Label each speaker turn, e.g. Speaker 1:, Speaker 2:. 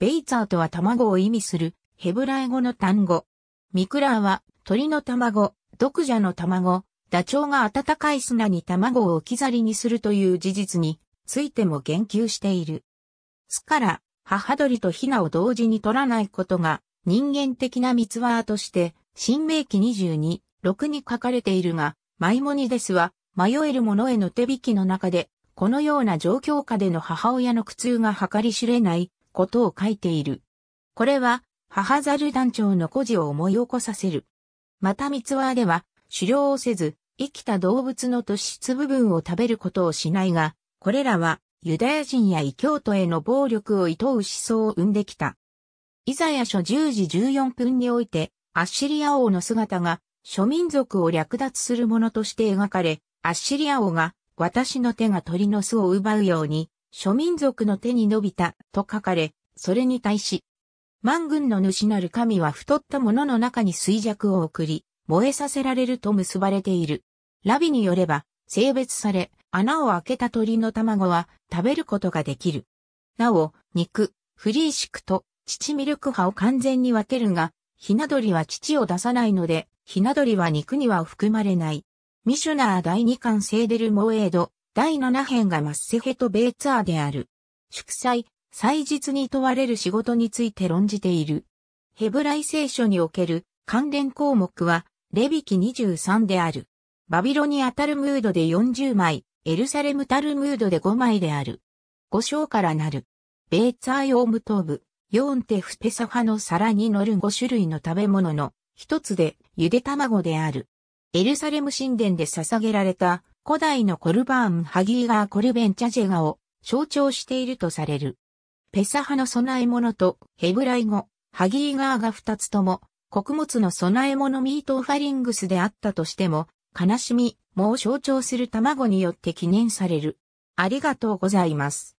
Speaker 1: ベイツァーとは卵を意味するヘブライ語の単語。ミクラーは鳥の卵、毒蛇の卵、ダチョウが暖かい砂に卵を置き去りにするという事実についても言及している。巣から母鳥とヒナを同時に取らないことが人間的な密話として新明記22、6に書かれているが、マイモニデスは迷える者への手引きの中で、このような状況下での母親の苦痛が計り知れないことを書いている。これは、母猿団長の故事を思い起こさせる。また三つ輪では、狩猟をせず、生きた動物の突出部分を食べることをしないが、これらは、ユダヤ人や異教徒への暴力を厭う思想を生んできた。イザヤ書10時14分において、アッシリア王の姿が、諸民族を略奪するものとして描かれ、アッシリア王が、私の手が鳥の巣を奪うように、諸民族の手に伸びたと書かれ、それに対し、万軍の主なる神は太った者の中に衰弱を送り、燃えさせられると結ばれている。ラビによれば、性別され、穴を開けた鳥の卵は食べることができる。なお、肉、フリーシクと乳ミルク派を完全に分けるが、ひな鳥は乳を出さないので、ひな鳥は肉には含まれない。ミシュナー第二巻セーデル・モエード、第7編がマッセヘとベーツァーである。祝祭、祭日に問われる仕事について論じている。ヘブライ聖書における関連項目は、レビキ23である。バビロニアタルムードで40枚、エルサレムタルムードで5枚である。5章からなる。ベーツァーヨーム頭部、ヨーンテフペサファの皿に乗る5種類の食べ物の一つでゆで卵である。エルサレム神殿で捧げられた古代のコルバーン・ハギーガー・コルベン・チャジェガを象徴しているとされる。ペサハの供え物とヘブライ語、ハギーガーが二つとも、穀物の供え物ミートオファリングスであったとしても、悲しみ、もう象徴する卵によって記念される。ありがとうございます。